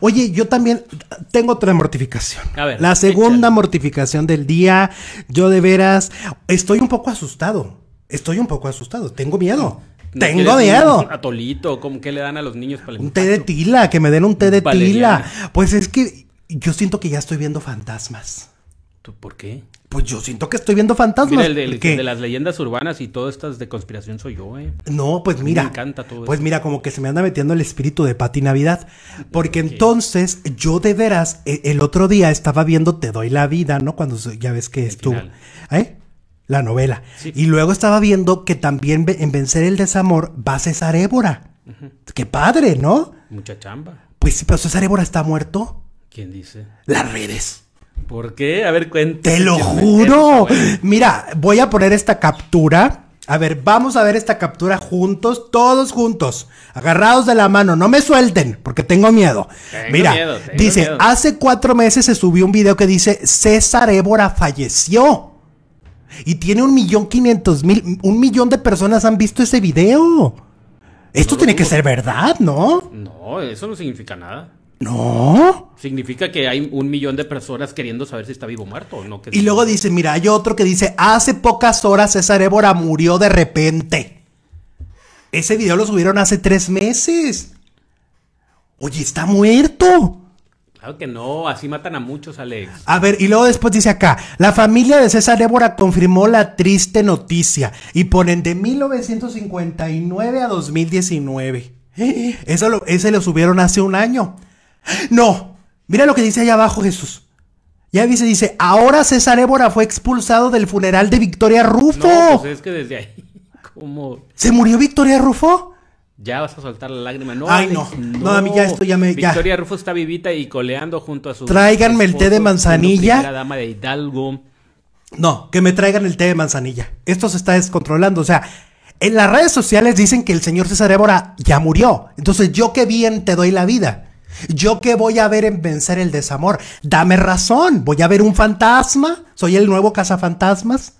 Oye, yo también tengo otra mortificación. A ver, la segunda mortificación del día. Yo de veras estoy un poco asustado. Estoy un poco asustado. Tengo miedo. Tengo miedo. Atolito, como que le dan a los niños Un té de tila, que me den un té de tila. Pues es que yo siento que ya estoy viendo fantasmas. ¿Tú por qué? Pues yo siento que estoy viendo fantasmas. el de, las leyendas urbanas y todas estas de conspiración soy yo, ¿eh? No, pues mira. Me encanta todo Pues mira, como que se me anda metiendo el espíritu de Pati Navidad. Porque entonces yo de veras, e, el otro día estaba viendo Te Doy la Vida, ¿no? Cuando ya ves que estuvo. ¿Eh? La novela. Y luego estaba viendo que también en Vencer el Desamor va César Évora. Qué padre, ¿no? Mucha chamba. Pues sí, pero César Évora está muerto. ¿Quién dice? Las redes. ¿Por qué? A ver, cuéntame. Te lo juro. Mira, voy a poner esta captura. A ver, vamos a ver esta captura juntos, todos juntos, agarrados de la mano, no me suelten, porque tengo miedo. Mira, dice, hace cuatro meses se subió un video que dice, César Évora falleció. Y tiene un millón quinientos mil, un millón de personas han visto ese video. Esto tiene que ser verdad, ¿no? No, eso no significa nada. No. Significa que hay un millón de personas queriendo saber si está vivo o muerto. ¿no? y luego dice, mira, hay otro que dice, hace pocas horas César Ébora murió de repente. Ese video lo subieron hace tres meses. Oye, está muerto. Claro que no, así matan a muchos, Alex. A ver, y luego después dice acá, la familia de César Évora confirmó la triste noticia y ponen de 1959 a 2019. Eso ese lo subieron hace un año. No, Mira lo que dice allá abajo Jesús. Ya dice, dice, ahora César Évora fue expulsado del funeral de Victoria Rufo. No, pues es que desde ahí, ¿cómo? ¿Se murió Victoria Rufo? Ya vas a soltar la lágrima. No, Ay, no. no. a mí ya esto ya me. Victoria Rufo está vivita y coleando junto a su. Tráiganme el té de manzanilla. No, que me traigan el té de manzanilla. Esto se está descontrolando. O sea, en las redes sociales dicen que el señor César Évora ya murió. Entonces, yo qué bien te doy la vida. ¿Yo qué voy a ver en vencer el desamor? Dame razón, voy a ver un fantasma, soy el nuevo cazafantasmas.